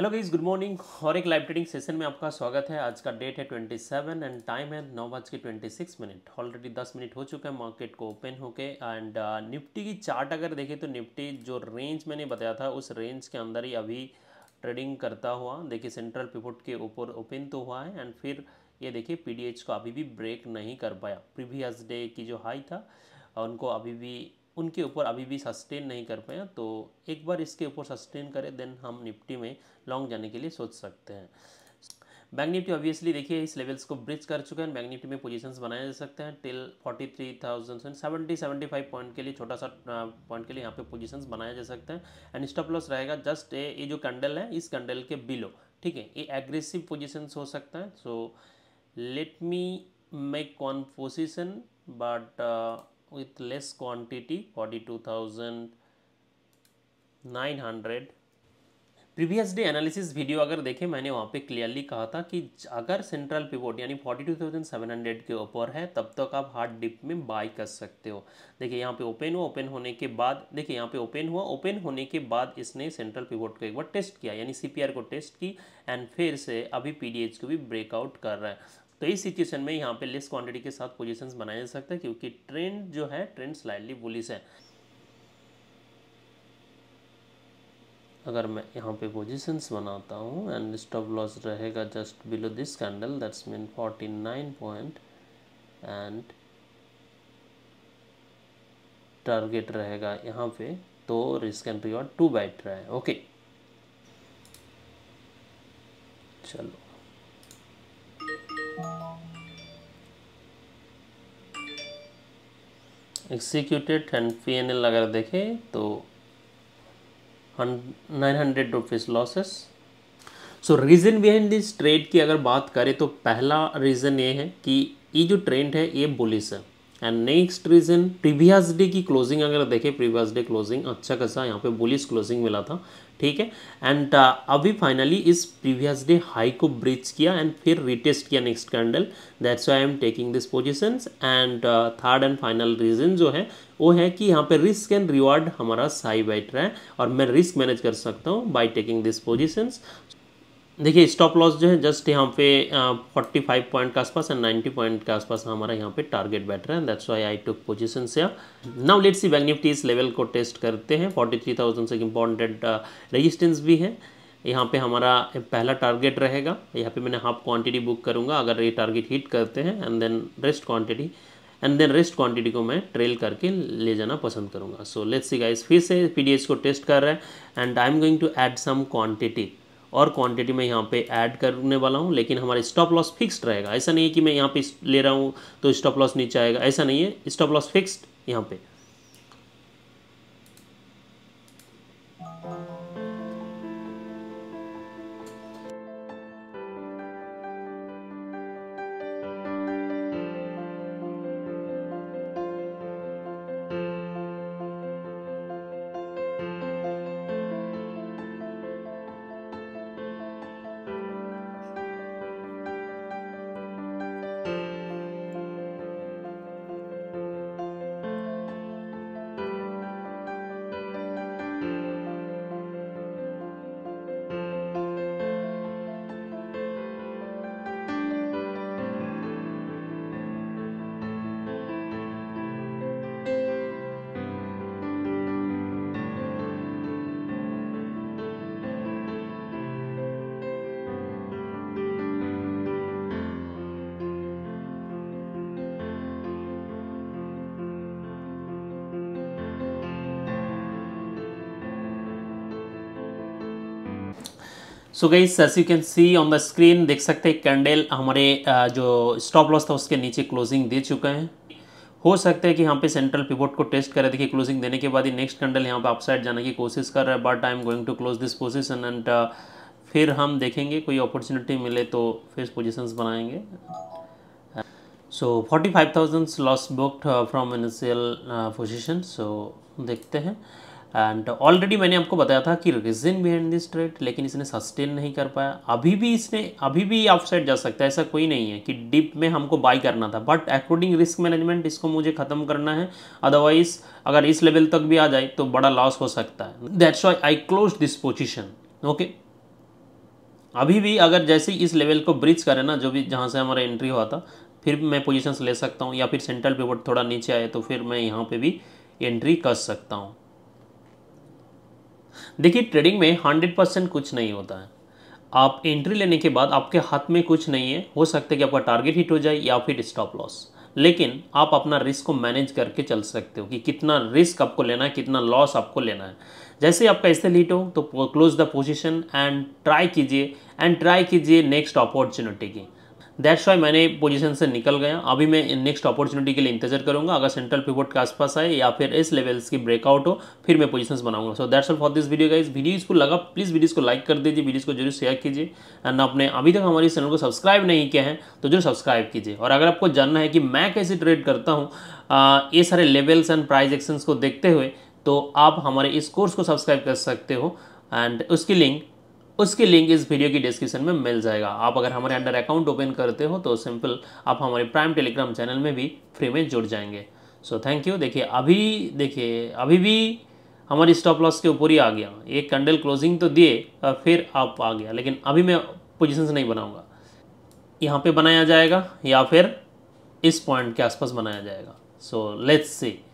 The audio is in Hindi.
हेलो गाइस गुड मॉर्निंग और एक लाइव ट्रेडिंग सेशन में आपका स्वागत है आज का डेट है 27 एंड टाइम है नौ बज के ट्वेंटी सिक्स मिनट ऑलरेडी 10 मिनट हो चुका है मार्केट को ओपन होके एंड uh, निफ्टी की चार्ट अगर देखें तो निफ्टी जो रेंज मैंने बताया था उस रेंज के अंदर ही अभी ट्रेडिंग करता हुआ देखिए सेंट्रल पिपोर्ट के ऊपर ओपन तो हुआ है एंड फिर ये देखिए पी को अभी भी ब्रेक नहीं कर पाया प्रीवियस डे की जो हाई था उनको अभी भी उनके ऊपर अभी भी सस्टेन नहीं कर पाए तो एक बार इसके ऊपर सस्टेन करें देन हम निफ्टी में लॉन्ग जाने के लिए सोच सकते हैं बैंक निफ्टी ऑब्वियसली देखिए इस लेवल्स को ब्रिज कर चुके हैं बैंक निफ्टी में पोजीशंस बनाए जा सकते हैं till 43,000 seventy seventy five point के लिए छोटा सा पॉइंट के लिए यहाँ पे पोजीशंस बनाए जा सकते हैं एंड स्टॉप लॉस रहेगा जस्ट ये जो कैंडल है इस कैंडल के बिलो ठीक है ये एग्रेसिव पोजिशंस हो सकता है so let me make con position but with less quantity 42,900 previous day analysis video अगर देखे मैंने वहाँ पे clearly कहा था कि अगर central pivot यानी 42,700 के ऊपर है तब तक आप hard dip में buy कर सकते हो देखिए यहाँ पे open हुआ open होने के बाद देखिए यहाँ पे open हुआ open होने के बाद इसने central pivot को एक बार test किया यानी CPR को test की and फिर से अभी PDH को भी breakout कर रहा है तो इस सिचुएशन में यहाँ पे लेस क्वांटिटी के साथ पोजीशंस बनाए जा सकता है क्योंकि ट्रेंड जो है ट्रेंड स्लाइडली बुलिस है अगर मैं यहाँ पे पोजीशंस बनाता हूँ एंड स्टॉप लॉस रहेगा just below this candle that's mean forty nine point and target रहेगा यहाँ पे तो risk and reward two bite रहे ओके चलो executed and P N L अगर देखें तो nine hundred rupees losses so reason behind this trade की अगर बात करें तो पहला रीज़न ये है कि ये जो ट्रेंड है ये बुलिस है and next reason previous day की क्लोजिंग अगर देखें प्रीवियस डे क्लोजिंग अच्छा खासा यहाँ पे बुलिस क्लोजिंग मिला था ठीक है एंड uh, अभी फाइनली इस प्रीवियस डे हाई को ब्रिज किया एंड फिर रिटेस्ट किया next candle that's I am taking this position and third and final reason जो है वो है कि यहाँ पे रिस्क एंड रिवार्ड हमारा साई बैठ रहा है और मैं रिस्क मैनेज कर सकता हूँ बाई टेकिंग दिस पोजिशंस देखिए स्टॉप लॉस जो है जस्ट यहाँ पे फोर्टी फाइव पॉइंट के आसपास एंड नाइन्टी पॉइंट के आसपास हमारा यहाँ पे टारगेट बैठ रहा है that's why I took position से now let's see bank Nifty इस लेवल को टेस्ट करते हैं फोर्टी थ्री थाउजेंड से इम्पॉर्टेंट रजिस्टेंस भी है यहाँ पे हमारा पहला टारगेट रहेगा यहाँ पे मैंने हाफ क्वान्टिटी बुक करूँगा अगर ये टारगेट हिट करते हैं and then rest quantity and then rest quantity को मैं ट्रेल करके ले जाना पसंद करूँगा सो लेट्स सी गाइस फिर से पी को टेस्ट कर रहा है and I am going to add some quantity और क्वांटिटी में यहाँ पे ऐड करने वाला हूँ लेकिन हमारा स्टॉप लॉस फिक्स्ड रहेगा ऐसा नहीं है कि मैं यहाँ पे ले रहा हूँ तो स्टॉप लॉस नीचे आएगा ऐसा नहीं है स्टॉप लॉस फिक्स्ड यहाँ पे so guys you can see on the screen देख सकते हैं कैंडल हमारे जो स्टॉप लॉस था उसके नीचे क्लोजिंग दे चुके हैं हो सकता है कि यहाँ पे सेंट्रल पिवोट को टेस्ट करें देखिए क्लोजिंग देने के बाद ही नेक्स्ट कैंडल यहाँ पे अपसाइड जाने की कोशिश कर रहा है but I am going to close this position and फिर हम देखेंगे कोई अपॉर्चुनिटी मिले तो फिर पोजिशन बनाएंगे so forty five thousands loss booked from initial position so देखते हैं एंड ऑलरेडी मैंने आपको बताया था कि रीजन बिहाइंड दिस ट्रेड लेकिन इसने सस्टेन नहीं कर पाया अभी भी इसने अभी भी ऑफसाइड जा सकता है ऐसा कोई नहीं है कि डिप में हमको बाई करना था बट अकॉर्डिंग रिस्क मैनेजमेंट इसको मुझे ख़त्म करना है अदरवाइज अगर इस लेवल तक भी आ जाए तो बड़ा लॉस हो सकता है that's why I close this position okay अभी भी अगर जैसे इस लेवल को ब्रिज करें ना जो भी जहाँ से हमारा एंट्री हुआ था फिर मैं पोजिशन ले सकता हूँ या फिर सेंट्रल पिवट थोड़ा नीचे आए तो फिर मैं यहाँ पर भी एंट्री कर सकता हूँ देखिए ट्रेडिंग में हंड्रेड परसेंट कुछ नहीं होता है आप एंट्री लेने के बाद आपके हाथ में कुछ नहीं है हो सकता है कि आपका टारगेट हिट हो जाए या फिर स्टॉप लॉस लेकिन आप अपना रिस्क को मैनेज करके चल सकते हो कि कितना रिस्क आपको लेना है कितना लॉस आपको लेना है जैसे आपका ऐसे लीट हो तो close the position and try कीजिए एंड ट्राई कीजिए नेक्स्ट अपॉर्चुनिटी की दैट्स वाई मैंने पोजीशन से निकल गया अभी मैं नेक्स्ट अपॉर्चुनिटी के लिए इंतजार करूंगा अगर सेंट्रल पिवोट के आसपास आए या फिर इस लेवल्स की ब्रेकआउट हो फिर मैं पोजीशंस बनाऊंगा so that's all for this video इस वीडियो इसको लगा प्लीज़ वीडियो को लाइक कर दीजिए वीडियो को जरूर शेयर कीजिए एंड आपने अभी तक हमारे चैनल को सब्सक्राइब नहीं किया है तो जरूर सब्सक्राइब कीजिए और अगर आपको जानना है कि मैं कैसे ट्रेड करता हूँ ये सारे लेवल्स एंड प्राइज एक्शन को देखते हुए तो आप हमारे इस कोर्स को सब्सक्राइब कर सकते हो एंड उसकी लिंक उसकी लिंक इस वीडियो की डिस्क्रिप्शन में मिल जाएगा आप अगर हमारे अंडर अकाउंट ओपन करते हो तो सिंपल आप हमारे प्राइम टेलीग्राम चैनल में भी फ्री में जुड़ जाएंगे सो थैंक यू देखिए अभी देखिए अभी भी हमारी स्टॉप लॉस के ऊपर ही आ गया एक कैंडल क्लोजिंग तो दिए और फिर आप आ गया लेकिन अभी मैं पोजिशन नहीं बनाऊँगा यहाँ पर बनाया जाएगा या फिर इस पॉइंट के आसपास बनाया जाएगा सो लेट्स सी